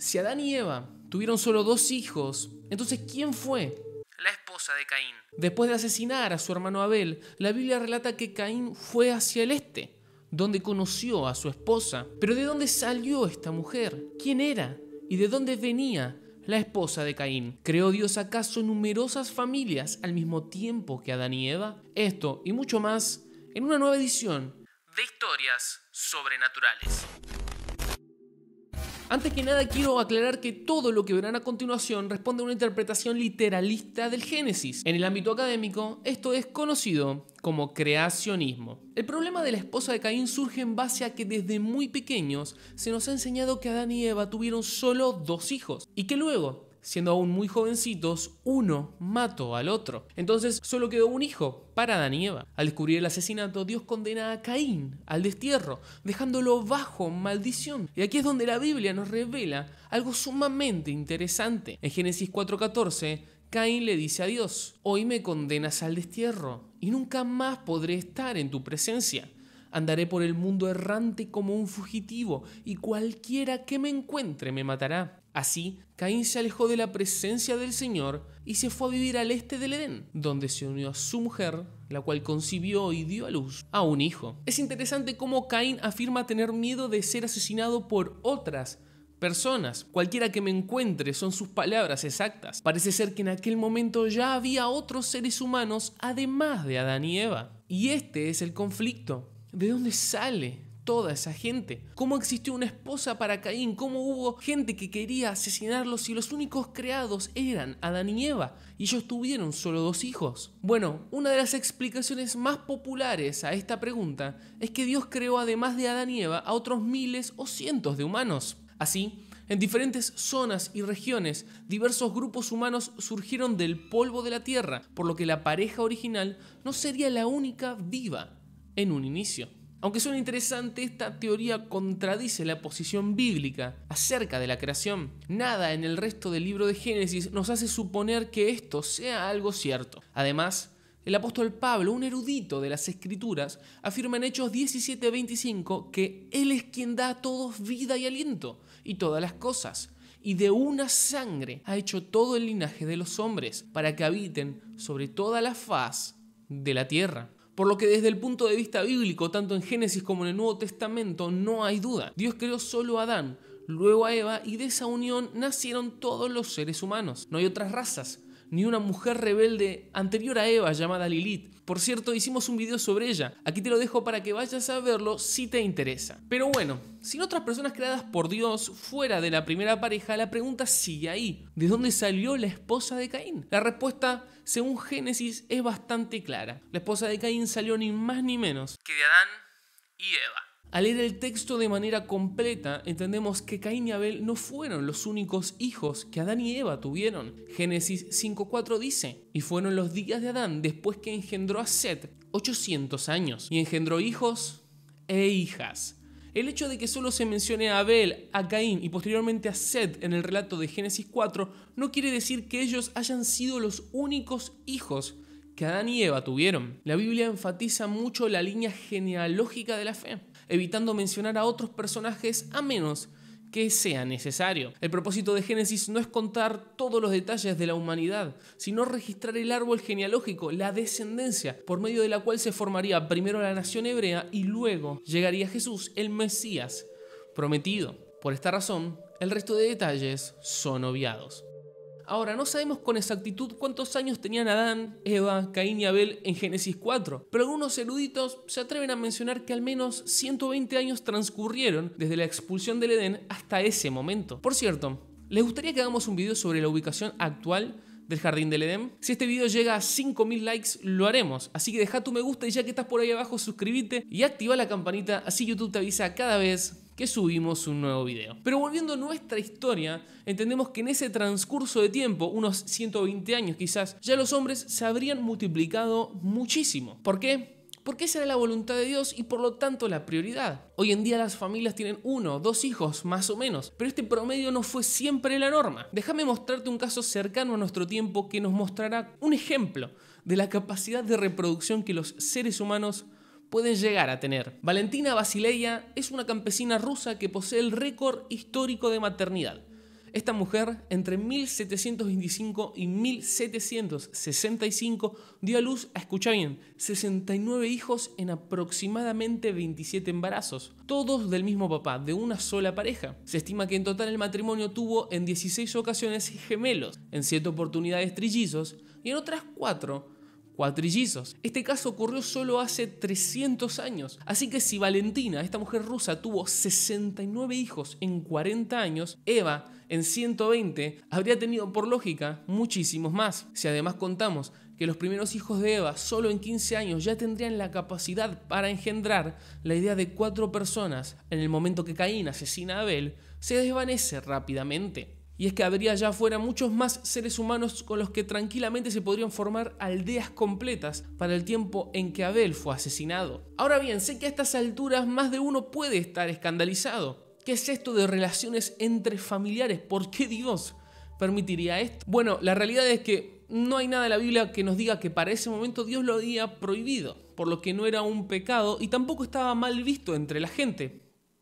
Si Adán y Eva tuvieron solo dos hijos, entonces ¿quién fue? La esposa de Caín. Después de asesinar a su hermano Abel, la Biblia relata que Caín fue hacia el este, donde conoció a su esposa. Pero ¿de dónde salió esta mujer? ¿Quién era? ¿Y de dónde venía? La esposa de Caín. ¿Creó Dios acaso numerosas familias al mismo tiempo que Adán y Eva? Esto y mucho más en una nueva edición de historias sobrenaturales. Antes que nada quiero aclarar que todo lo que verán a continuación responde a una interpretación literalista del Génesis. En el ámbito académico, esto es conocido como creacionismo. El problema de la esposa de Caín surge en base a que desde muy pequeños se nos ha enseñado que Adán y Eva tuvieron solo dos hijos y que luego siendo aún muy jovencitos, uno mató al otro. Entonces solo quedó un hijo para Adán Al descubrir el asesinato, Dios condena a Caín al destierro, dejándolo bajo maldición. Y aquí es donde la Biblia nos revela algo sumamente interesante. En Génesis 4:14, Caín le dice a Dios, hoy me condenas al destierro y nunca más podré estar en tu presencia. Andaré por el mundo errante como un fugitivo y cualquiera que me encuentre me matará. Así, Caín se alejó de la presencia del Señor y se fue a vivir al este del Edén, donde se unió a su mujer, la cual concibió y dio a luz a un hijo. Es interesante cómo Caín afirma tener miedo de ser asesinado por otras personas, cualquiera que me encuentre, son sus palabras exactas. Parece ser que en aquel momento ya había otros seres humanos además de Adán y Eva. Y este es el conflicto. ¿De dónde sale toda esa gente? ¿Cómo existió una esposa para Caín? ¿Cómo hubo gente que quería asesinarlos si los únicos creados eran Adán y Eva y ellos tuvieron solo dos hijos? Bueno, una de las explicaciones más populares a esta pregunta es que Dios creó además de Adán y Eva a otros miles o cientos de humanos. Así, en diferentes zonas y regiones, diversos grupos humanos surgieron del polvo de la Tierra, por lo que la pareja original no sería la única viva en un inicio. Aunque suena interesante, esta teoría contradice la posición bíblica acerca de la creación. Nada en el resto del libro de Génesis nos hace suponer que esto sea algo cierto. Además, el apóstol Pablo, un erudito de las Escrituras, afirma en Hechos 17:25 que Él es quien da a todos vida y aliento y todas las cosas, y de una sangre ha hecho todo el linaje de los hombres para que habiten sobre toda la faz de la tierra. Por lo que desde el punto de vista bíblico, tanto en Génesis como en el Nuevo Testamento, no hay duda. Dios creó solo a Adán, luego a Eva y de esa unión nacieron todos los seres humanos. No hay otras razas, ni una mujer rebelde anterior a Eva llamada Lilith. Por cierto, hicimos un video sobre ella. Aquí te lo dejo para que vayas a verlo si te interesa. Pero bueno, sin otras personas creadas por Dios fuera de la primera pareja, la pregunta sigue ahí. ¿De dónde salió la esposa de Caín? La respuesta, según Génesis, es bastante clara. La esposa de Caín salió ni más ni menos que de Adán y Eva. Al leer el texto de manera completa, entendemos que Caín y Abel no fueron los únicos hijos que Adán y Eva tuvieron. Génesis 5.4 dice, y fueron los días de Adán después que engendró a Set 800 años, y engendró hijos e hijas. El hecho de que solo se mencione a Abel, a Caín y posteriormente a Set en el relato de Génesis 4 no quiere decir que ellos hayan sido los únicos hijos que Adán y Eva tuvieron. La Biblia enfatiza mucho la línea genealógica de la fe evitando mencionar a otros personajes a menos que sea necesario. El propósito de Génesis no es contar todos los detalles de la humanidad, sino registrar el árbol genealógico, la descendencia, por medio de la cual se formaría primero la nación hebrea y luego llegaría Jesús, el Mesías prometido. Por esta razón, el resto de detalles son obviados. Ahora, no sabemos con exactitud cuántos años tenían Adán, Eva, Caín y Abel en Génesis 4, pero algunos eruditos se atreven a mencionar que al menos 120 años transcurrieron desde la expulsión del Edén hasta ese momento. Por cierto, ¿les gustaría que hagamos un video sobre la ubicación actual del Jardín del Edén. Si este video llega a 5.000 likes, lo haremos. Así que deja tu me gusta y ya que estás por ahí abajo, suscríbete y activa la campanita, así YouTube te avisa cada vez que subimos un nuevo video. Pero volviendo a nuestra historia, entendemos que en ese transcurso de tiempo, unos 120 años quizás, ya los hombres se habrían multiplicado muchísimo. ¿Por qué? porque esa era la voluntad de Dios y por lo tanto la prioridad. Hoy en día las familias tienen uno, dos hijos más o menos, pero este promedio no fue siempre la norma. Déjame mostrarte un caso cercano a nuestro tiempo que nos mostrará un ejemplo de la capacidad de reproducción que los seres humanos pueden llegar a tener. Valentina Basileia es una campesina rusa que posee el récord histórico de maternidad. Esta mujer, entre 1725 y 1765, dio a luz a, escucha bien, 69 hijos en aproximadamente 27 embarazos, todos del mismo papá, de una sola pareja. Se estima que en total el matrimonio tuvo en 16 ocasiones gemelos, en 7 oportunidades trillizos y en otras 4 cuatrillizos. Este caso ocurrió solo hace 300 años, así que si Valentina, esta mujer rusa, tuvo 69 hijos en 40 años, Eva en 120 habría tenido por lógica muchísimos más. Si además contamos que los primeros hijos de Eva solo en 15 años ya tendrían la capacidad para engendrar la idea de cuatro personas en el momento que Caín asesina a Abel, se desvanece rápidamente y es que habría allá afuera muchos más seres humanos con los que tranquilamente se podrían formar aldeas completas para el tiempo en que Abel fue asesinado. Ahora bien, sé que a estas alturas más de uno puede estar escandalizado. ¿Qué es esto de relaciones entre familiares? ¿Por qué Dios permitiría esto? Bueno, la realidad es que no hay nada en la Biblia que nos diga que para ese momento Dios lo había prohibido, por lo que no era un pecado y tampoco estaba mal visto entre la gente,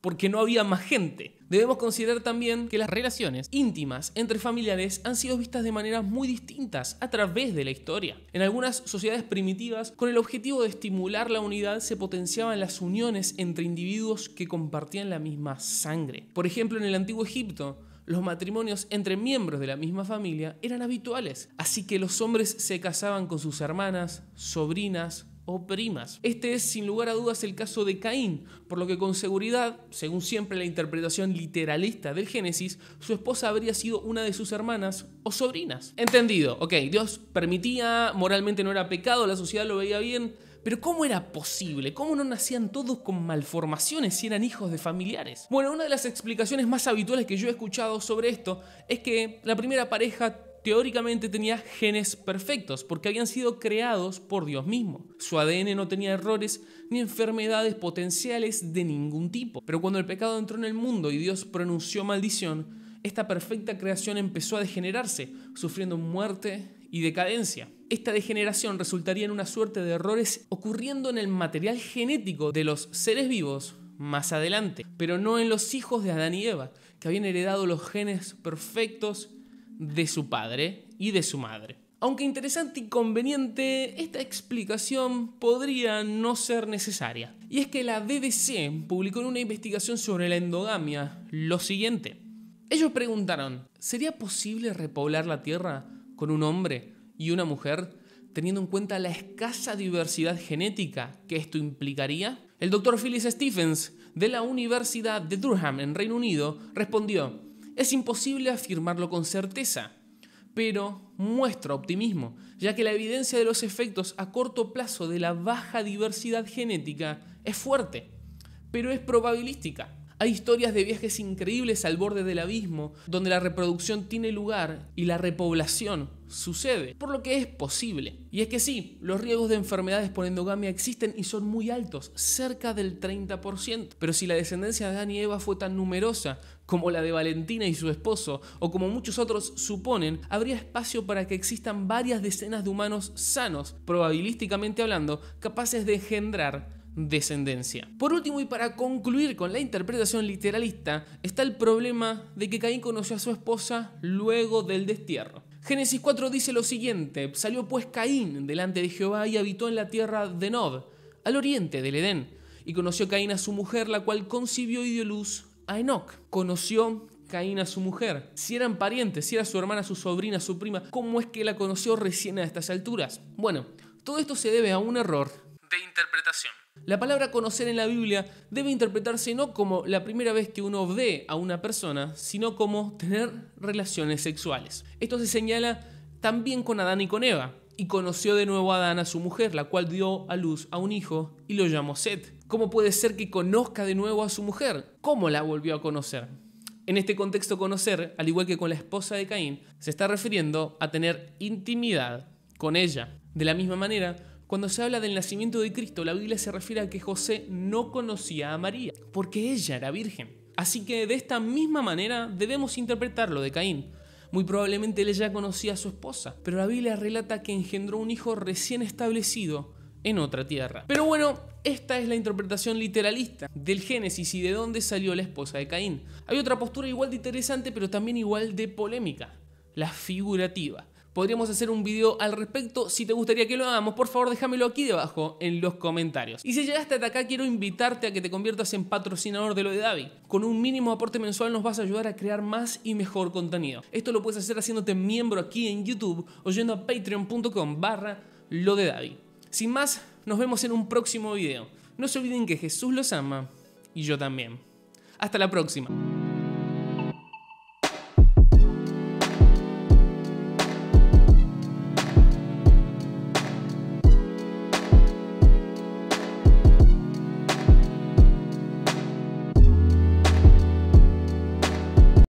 porque no había más gente. Debemos considerar también que las relaciones íntimas entre familiares han sido vistas de maneras muy distintas a través de la historia. En algunas sociedades primitivas, con el objetivo de estimular la unidad, se potenciaban las uniones entre individuos que compartían la misma sangre. Por ejemplo, en el antiguo Egipto, los matrimonios entre miembros de la misma familia eran habituales, así que los hombres se casaban con sus hermanas, sobrinas, o primas. Este es sin lugar a dudas el caso de Caín, por lo que con seguridad, según siempre la interpretación literalista del Génesis, su esposa habría sido una de sus hermanas o sobrinas. Entendido, ok, Dios permitía, moralmente no era pecado, la sociedad lo veía bien, pero ¿cómo era posible? ¿Cómo no nacían todos con malformaciones si eran hijos de familiares? Bueno, una de las explicaciones más habituales que yo he escuchado sobre esto es que la primera pareja teóricamente tenía genes perfectos porque habían sido creados por Dios mismo. Su ADN no tenía errores ni enfermedades potenciales de ningún tipo. Pero cuando el pecado entró en el mundo y Dios pronunció maldición, esta perfecta creación empezó a degenerarse, sufriendo muerte y decadencia. Esta degeneración resultaría en una suerte de errores ocurriendo en el material genético de los seres vivos más adelante, pero no en los hijos de Adán y Eva, que habían heredado los genes perfectos de su padre y de su madre. Aunque interesante y conveniente, esta explicación podría no ser necesaria. Y es que la BBC publicó en una investigación sobre la endogamia lo siguiente. Ellos preguntaron, ¿sería posible repoblar la Tierra con un hombre y una mujer teniendo en cuenta la escasa diversidad genética que esto implicaría? El doctor Phyllis Stephens de la Universidad de Durham en Reino Unido respondió, es imposible afirmarlo con certeza, pero muestra optimismo, ya que la evidencia de los efectos a corto plazo de la baja diversidad genética es fuerte, pero es probabilística. Hay historias de viajes increíbles al borde del abismo, donde la reproducción tiene lugar y la repoblación sucede, por lo que es posible. Y es que sí, los riesgos de enfermedades por endogamia existen y son muy altos, cerca del 30%. Pero si la descendencia de Adán y Eva fue tan numerosa como la de Valentina y su esposo, o como muchos otros suponen, habría espacio para que existan varias decenas de humanos sanos, probabilísticamente hablando, capaces de engendrar descendencia. Por último y para concluir con la interpretación literalista, está el problema de que Caín conoció a su esposa luego del destierro. Génesis 4 dice lo siguiente, salió pues Caín delante de Jehová y habitó en la tierra de Nod, al oriente del Edén, y conoció Caín a su mujer, la cual concibió y dio luz a Enoch. Conoció Caín a su mujer. Si eran parientes, si era su hermana, su sobrina, su prima, ¿cómo es que la conoció recién a estas alturas? Bueno, todo esto se debe a un error de interpretación. La palabra conocer en la Biblia debe interpretarse no como la primera vez que uno ve a una persona, sino como tener relaciones sexuales. Esto se señala también con Adán y con Eva, y conoció de nuevo a Adán a su mujer, la cual dio a luz a un hijo y lo llamó Seth. ¿Cómo puede ser que conozca de nuevo a su mujer? ¿Cómo la volvió a conocer? En este contexto conocer, al igual que con la esposa de Caín, se está refiriendo a tener intimidad con ella. De la misma manera, cuando se habla del nacimiento de Cristo, la Biblia se refiere a que José no conocía a María, porque ella era virgen. Así que de esta misma manera debemos interpretarlo de Caín. Muy probablemente él ya conocía a su esposa, pero la Biblia relata que engendró un hijo recién establecido en otra tierra. Pero bueno, esta es la interpretación literalista del Génesis y de dónde salió la esposa de Caín. Hay otra postura igual de interesante, pero también igual de polémica, la figurativa. Podríamos hacer un video al respecto. Si te gustaría que lo hagamos, por favor déjamelo aquí debajo en los comentarios. Y si llegaste hasta acá, quiero invitarte a que te conviertas en patrocinador de lo de Davi. Con un mínimo aporte mensual nos vas a ayudar a crear más y mejor contenido. Esto lo puedes hacer haciéndote miembro aquí en YouTube o yendo a patreon.com barra lo de Davi. Sin más, nos vemos en un próximo video. No se olviden que Jesús los ama y yo también. Hasta la próxima.